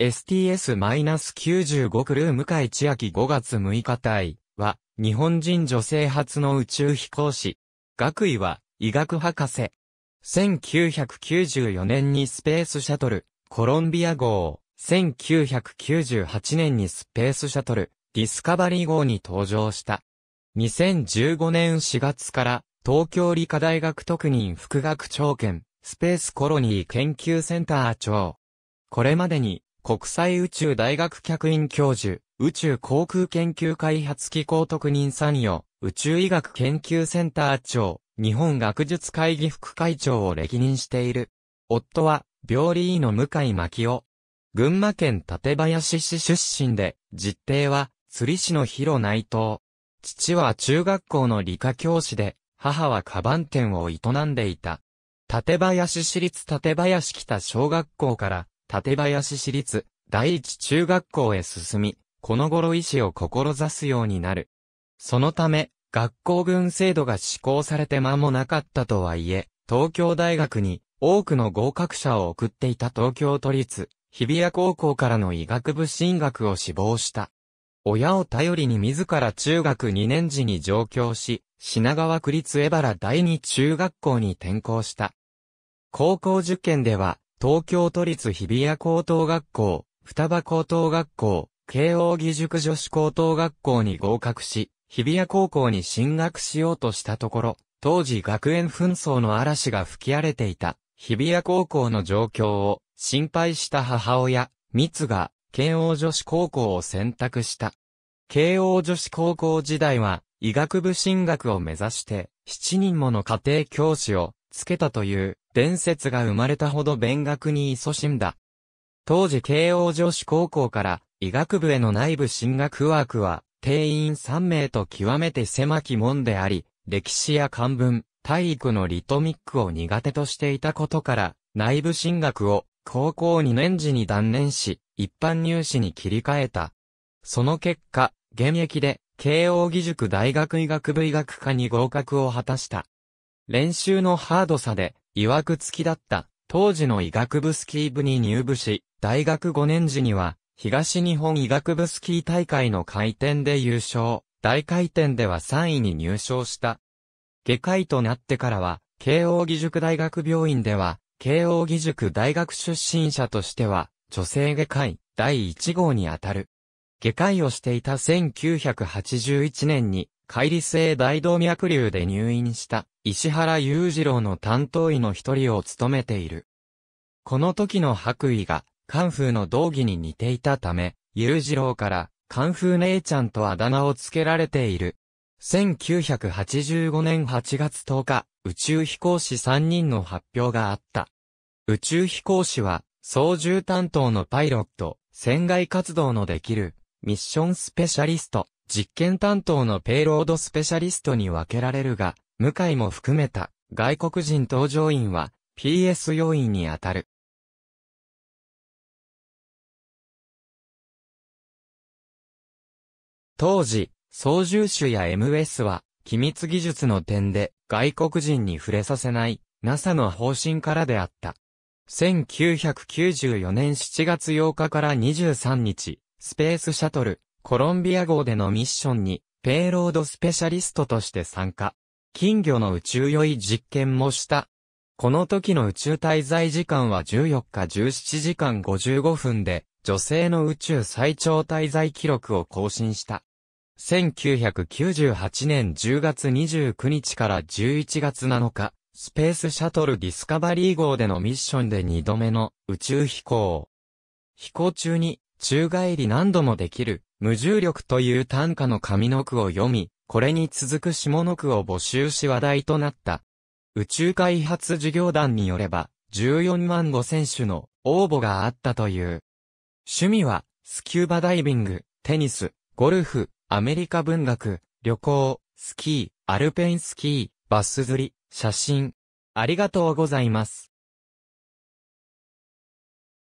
STS-95 クルー向井千秋5月6日隊は、日本人女性初の宇宙飛行士。学位は、医学博士。1994年にスペースシャトル、コロンビア号、1998年にスペースシャトル、ディスカバリー号に登場した。2015年4月から、東京理科大学特任副学長兼、スペースコロニー研究センター長。これまでに、国際宇宙大学客員教授、宇宙航空研究開発機構特任参与、宇宙医学研究センター長、日本学術会議副会長を歴任している。夫は、病理医の向井巻夫。群馬県館林市出身で、実弟は、釣り師の広内藤。父は中学校の理科教師で、母はカバン店を営んでいた。館林市立館林北小学校から館林市立第一中学校へ進み、この頃医師を志すようになる。そのため、学校群制度が施行されて間もなかったとはいえ、東京大学に多くの合格者を送っていた東京都立、日比谷高校からの医学部進学を志望した。親を頼りに自ら中学2年時に上京し、品川区立江原第二中学校に転校した。高校受験では、東京都立日比谷高等学校、双葉高等学校、慶応義塾女子高等学校に合格し、日比谷高校に進学しようとしたところ、当時学園紛争の嵐が吹き荒れていた、日比谷高校の状況を心配した母親、三つが、慶応女子高校を選択した。慶応女子高校時代は、医学部進学を目指して、7人もの家庭教師を、つけたという、伝説が生まれたほど勉学に勤しんだ。当時慶応女子高校から医学部への内部進学枠は定員3名と極めて狭き門であり、歴史や漢文、体育のリトミックを苦手としていたことから、内部進学を高校2年時に断念し、一般入試に切り替えた。その結果、現役で慶応義塾大学医学部医学科に合格を果たした。練習のハードさで曰く付きだった、当時の医学部スキー部に入部し、大学5年時には、東日本医学部スキー大会の回転で優勝、大回転では3位に入賞した。下界となってからは、慶応義塾大学病院では、慶応義塾大学出身者としては、女性下界、第1号にあたる。下界をしていた1981年に、解離性大動脈瘤で入院した石原裕次郎の担当医の一人を務めている。この時の白衣が、寒風の道義に似ていたため、裕次郎から、寒風姉ちゃんとあだ名を付けられている。1985年8月10日、宇宙飛行士3人の発表があった。宇宙飛行士は、操縦担当のパイロット、船外活動のできる、ミッションスペシャリスト、実験担当のペイロードスペシャリストに分けられるが、向井も含めた外国人搭乗員は PS 要員に当たる。当時、操縦手や MS は、機密技術の点で外国人に触れさせない NASA の方針からであった。1994年7月8日から23日、スペースシャトルコロンビア号でのミッションに、ペイロードスペシャリストとして参加。金魚の宇宙酔い実験もした。この時の宇宙滞在時間は14日17時間55分で、女性の宇宙最長滞在記録を更新した。1998年10月29日から11月7日、スペースシャトルディスカバリー号でのミッションで2度目の宇宙飛行。飛行中に宙返り何度もできる、無重力という短歌の上の句を読み、これに続く下の句を募集し話題となった。宇宙開発事業団によれば、14万5千種の応募があったという。趣味は、スキューバダイビング、テニス、ゴルフ、アメリカ文学、旅行、スキー、アルペンスキー、バス釣り、写真。ありがとうございます。